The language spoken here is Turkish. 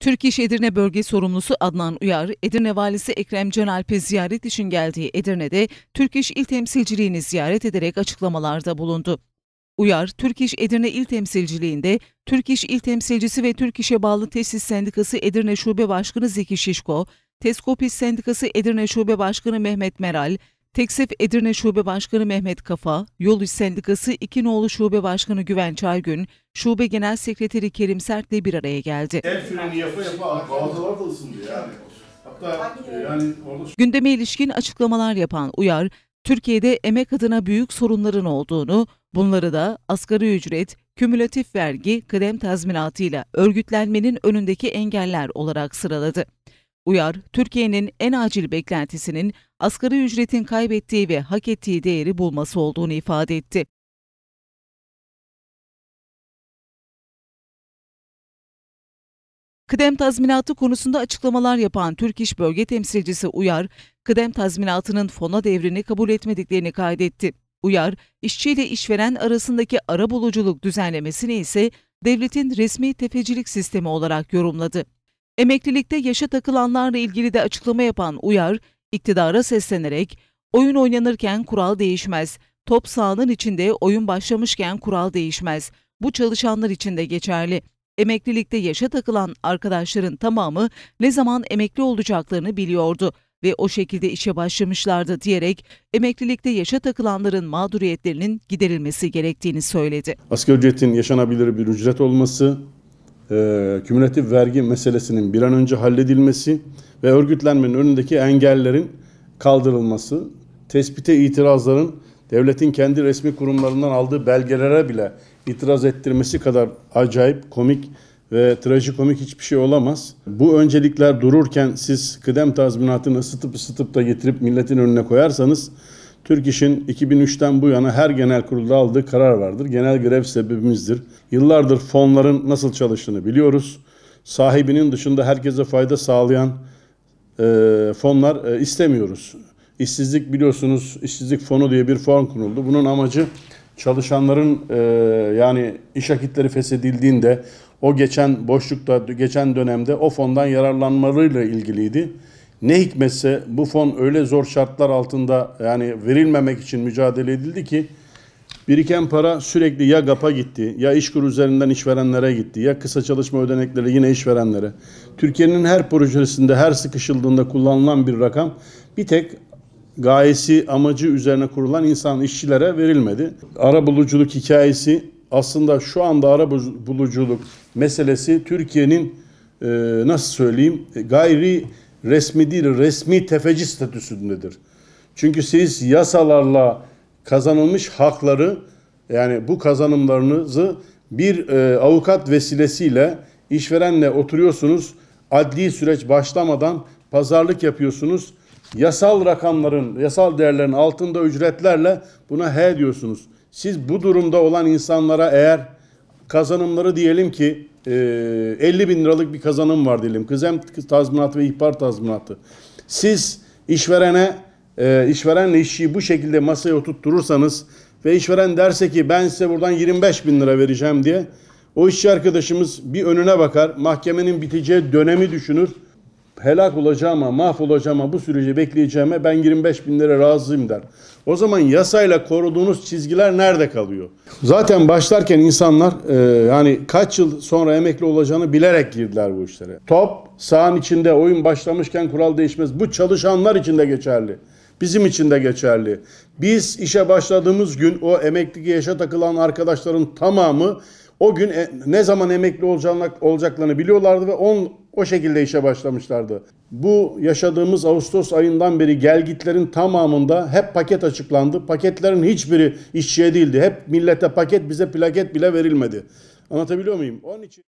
Türk İş Edirne Bölge Sorumlusu Adnan Uyar, Edirne Valisi Ekrem Can Alp'i ziyaret için geldiği Edirne'de Türk İş İl Temsilciliğini ziyaret ederek açıklamalarda bulundu. Uyar, Türk İş Edirne İl Temsilciliği'nde Türk İş İl Temsilcisi ve Türk İş'e bağlı Tesis Sendikası Edirne Şube Başkanı Zeki Şişko, Teskopis Sendikası Edirne Şube Başkanı Mehmet Meral, Teksif Edirne Şube Başkanı Mehmet Kafa, Yol İş Sendikası İkinoğlu Şube Başkanı Güven Çaygün, Şube Genel Sekreteri Kerim Sert'le bir araya geldi. El freni yapa yapa balatalar da ısındı yani. Hatta e, yani orada... Gündeme ilişkin açıklamalar yapan Uyar, Türkiye'de emek adına büyük sorunların olduğunu, bunları da asgari ücret, kümülatif vergi, kıdem tazminatıyla örgütlenmenin önündeki engeller olarak sıraladı. Uyar, Türkiye'nin en acil beklentisinin asgari ücretin kaybettiği ve hak ettiği değeri bulması olduğunu ifade etti. Kıdem tazminatı konusunda açıklamalar yapan Türk İş Bölge Temsilcisi Uyar, kıdem tazminatının fona devrini kabul etmediklerini kaydetti. Uyar, işçi ile işveren arasındaki ara buluculuk düzenlemesini ise devletin resmi tefecilik sistemi olarak yorumladı. Emeklilikte yaşa takılanlarla ilgili de açıklama yapan Uyar, iktidara seslenerek oyun oynanırken kural değişmez. Top sahanın içinde oyun başlamışken kural değişmez. Bu çalışanlar için de geçerli. Emeklilikte yaşa takılan arkadaşların tamamı ne zaman emekli olacaklarını biliyordu ve o şekilde işe başlamışlardı diyerek emeklilikte yaşa takılanların mağduriyetlerinin giderilmesi gerektiğini söyledi. Asgari ücretin yaşanabilir bir ücret olması, e, kümülatif vergi meselesinin bir an önce halledilmesi ve örgütlenmenin önündeki engellerin kaldırılması, tespite itirazların devletin kendi resmi kurumlarından aldığı belgelere bile itiraz ettirmesi kadar acayip, komik ve trajikomik hiçbir şey olamaz. Bu öncelikler dururken siz kıdem tazminatını ısıtıp ısıtıp da getirip milletin önüne koyarsanız Türk İş'in 2003'ten bu yana her genel kurulda aldığı karar vardır. Genel grev sebebimizdir. Yıllardır fonların nasıl çalıştığını biliyoruz. Sahibinin dışında herkese fayda sağlayan e, fonlar e, istemiyoruz. İşsizlik biliyorsunuz işsizlik fonu diye bir fon kuruldu. Bunun amacı çalışanların e, yani iş akitleri feshedildiğinde o geçen boşlukta geçen dönemde o fondan yararlanmalarıyla ilgiliydi. Ne hikmetse bu fon öyle zor şartlar altında yani verilmemek için mücadele edildi ki biriken para sürekli ya GAP'a gitti, ya işkur üzerinden işverenlere gitti, ya kısa çalışma ödenekleri yine işverenlere. Türkiye'nin her projesinde, her sıkışıldığında kullanılan bir rakam bir tek gayesi, amacı üzerine kurulan insan işçilere verilmedi. Ara buluculuk hikayesi aslında şu anda ara buluculuk meselesi Türkiye'nin e, nasıl söyleyeyim e, gayri resmi değil resmi tefeci statüsündedir. Çünkü siz yasalarla kazanılmış hakları yani bu kazanımlarınızı bir e, avukat vesilesiyle işverenle oturuyorsunuz. Adli süreç başlamadan pazarlık yapıyorsunuz. Yasal rakamların, yasal değerlerin altında ücretlerle buna he diyorsunuz. Siz bu durumda olan insanlara eğer kazanımları diyelim ki 50 e, bin liralık bir kazanım var diyelim. Kızem tazminatı ve ihbar tazminatı. Siz işverene e, işverenle işçiyi bu şekilde masaya oturtturursanız ve işveren derse ki ben size buradan 25 bin lira vereceğim diye o işçi arkadaşımız bir önüne bakar, mahkemenin biteceği dönemi düşünür helak olacağıma, mahvolacağıma, bu süreci bekleyeceğime ben 25 bin lira razıyım der. O zaman yasayla koruduğunuz çizgiler nerede kalıyor? Zaten başlarken insanlar e, yani kaç yıl sonra emekli olacağını bilerek girdiler bu işlere. Top sahan içinde oyun başlamışken kural değişmez. Bu çalışanlar için de geçerli. Bizim için de geçerli. Biz işe başladığımız gün o emeklilik yaşa takılan arkadaşların tamamı o gün e, ne zaman emekli olacaklarını biliyorlardı ve on o şekilde işe başlamışlardı. Bu yaşadığımız Ağustos ayından beri gelgitlerin tamamında hep paket açıklandı. Paketlerin hiçbiri işçiye değildi. Hep millete paket bize plaket bile verilmedi. Anlatabiliyor muyum? Onun için